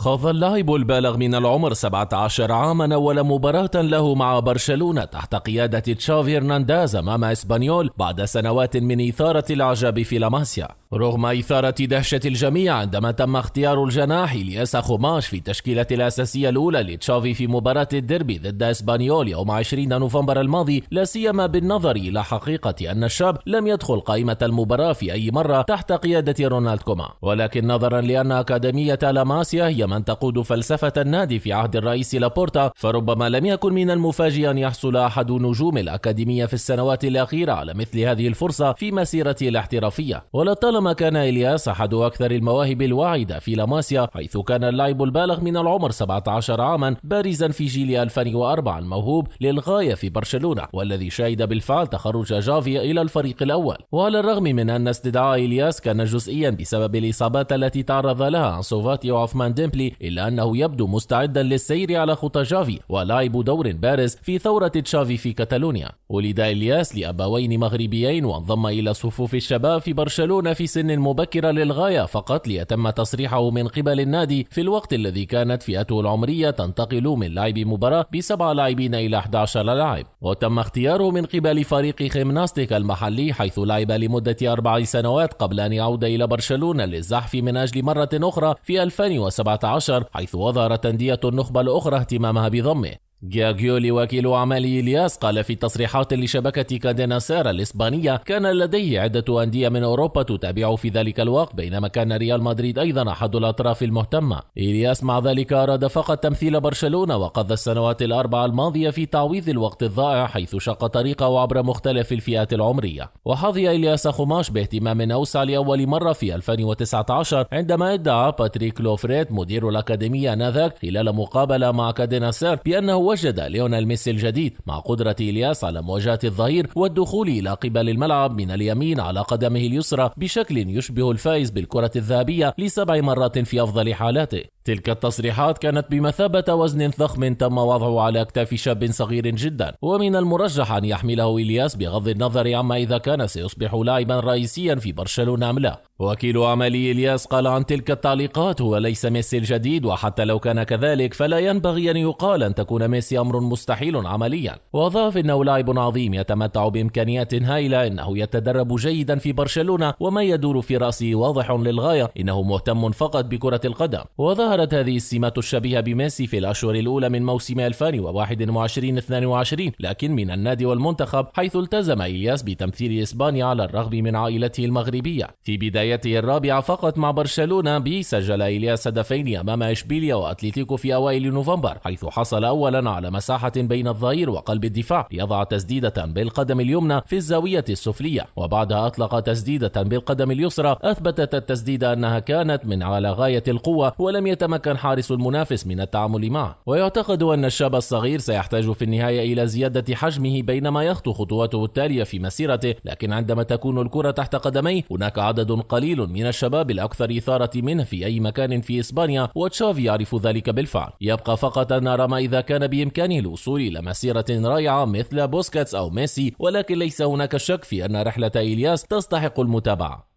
خاض اللاعب البالغ من العمر 17 عاما أول مباراة له مع برشلونة تحت قيادة تشافي هرنانديز أمام إسبانيول بعد سنوات من إثارة الإعجاب في لاماسيا رغم إثارة دهشة الجميع عندما تم اختيار الجناح لياسا خوماش في التشكيلة الأساسية الأولى لتشافي في مباراة الديربي ضد إسبانيول يوم 20 نوفمبر الماضي لا سيما بالنظر إلى حقيقة أن الشاب لم يدخل قائمة المباراة في أي مرة تحت قيادة رونالد كوما ولكن نظرا لأن أكاديمية لاماسيا هي من تقود فلسفة النادي في عهد الرئيس لابورتا فربما لم يكن من المفاجئ أن يحصل أحد نجوم الأكاديمية في السنوات الأخيرة على مثل هذه الفرصة في مسيرته الاحترافية ولطالما بينما كان إلياس أحد أكثر المواهب الواعدة في لاماسيا حيث كان اللاعب البالغ من العمر 17 عاما بارزا في جيل 2004 الموهوب للغاية في برشلونة والذي شهد بالفعل تخرج جافي إلى الفريق الأول وعلى الرغم من أن استدعاء إلياس كان جزئيا بسبب الإصابات التي تعرض لها أنسوفاتي وعثمان ديمبلي إلا أنه يبدو مستعدا للسير على خطى جافي ولعب دور بارز في ثورة تشافي في كتالونيا ولد إلياس لأبوين مغربيين وانضم إلى صفوف الشباب في برشلونة في سن مبكرة للغاية فقط ليتم تصريحه من قبل النادي في الوقت الذي كانت فئته العمرية تنتقل من لعب مباراة بسبع لاعبين إلى 11 لاعب وتم اختياره من قبل فريق خيمناستيك المحلي حيث لعب لمدة أربع سنوات قبل أن يعود إلى برشلونة للزحف من أجل مرة أخرى في 2017 حيث أظهرت أندية النخبة الأخرى اهتمامها بضمه جاجيولي وكيل أعمال إلياس قال في تصريحات لشبكة كادينا سيرا الإسبانية كان لديه عدة أندية من أوروبا تتابع في ذلك الوقت بينما كان ريال مدريد أيضا أحد الأطراف المهتمة إلياس مع ذلك أراد فقط تمثيل برشلونة وقضى السنوات الأربع الماضية في تعويض الوقت الضائع حيث شق طريقه عبر مختلف الفئات العمرية وحظي إلياس خماش باهتمام أوسع لأول مرة في 2019 عندما ادعى باتريك لوفريت مدير الأكاديمية آنذاك خلال مقابلة مع كادينا سير بأنه وجد ليونيل ميسي الجديد مع قدرة إلياس على مواجهة الظهير والدخول إلى قبل الملعب من اليمين على قدمه اليسرى بشكل يشبه الفائز بالكرة الذهبية لسبع مرات في أفضل حالاته تلك التصريحات كانت بمثابة وزن ضخم تم وضعه على أكتاف شاب صغير جدا ومن المرجح أن يحمله إلياس بغض النظر عما إذا كان سيصبح لاعبا رئيسيا في برشلونة أم لا وكيل عملي إلياس قال عن تلك التعليقات هو ليس ميسي الجديد وحتى لو كان كذلك فلا ينبغي أن يقال أن تكون ميسي أمر مستحيل عمليا وأضاف إنه لاعب عظيم يتمتع بإمكانيات هائلة إنه يتدرب جيدا في برشلونة وما يدور في رأسه واضح للغاية إنه مهتم فقط بكرة القدم وأضاف ظهرت هذه السمات الشبيهة بميسي في الأشهر الأولى من موسم 2021-22 لكن من النادي والمنتخب حيث التزم إلياس بتمثيل إسبانيا على الرغم من عائلته المغربية في بدايته الرابعة فقط مع برشلونة بي سجل إلياس هدفين أمام إشبيليا وأتليتيكو في أوائل نوفمبر حيث حصل أولا على مساحة بين الظهير وقلب الدفاع ليضع تسديدة بالقدم اليمنى في الزاوية السفلية وبعدها أطلق تسديدة بالقدم اليسرى أثبتت التسديدة أنها كانت من على غاية القوة ولم يت يتمكن حارس المنافس من التعامل معه ويعتقد أن الشاب الصغير سيحتاج في النهاية إلى زيادة حجمه بينما يخطو خطواته التالية في مسيرته لكن عندما تكون الكرة تحت قدميه هناك عدد قليل من الشباب الأكثر إثارة منه في أي مكان في إسبانيا وتشافي يعرف ذلك بالفعل يبقى فقط أن نرى ما إذا كان بإمكانه الوصول إلى مسيرة رائعة مثل بوسكاتس أو ميسي ولكن ليس هناك شك في أن رحلة إلياس تستحق المتابعة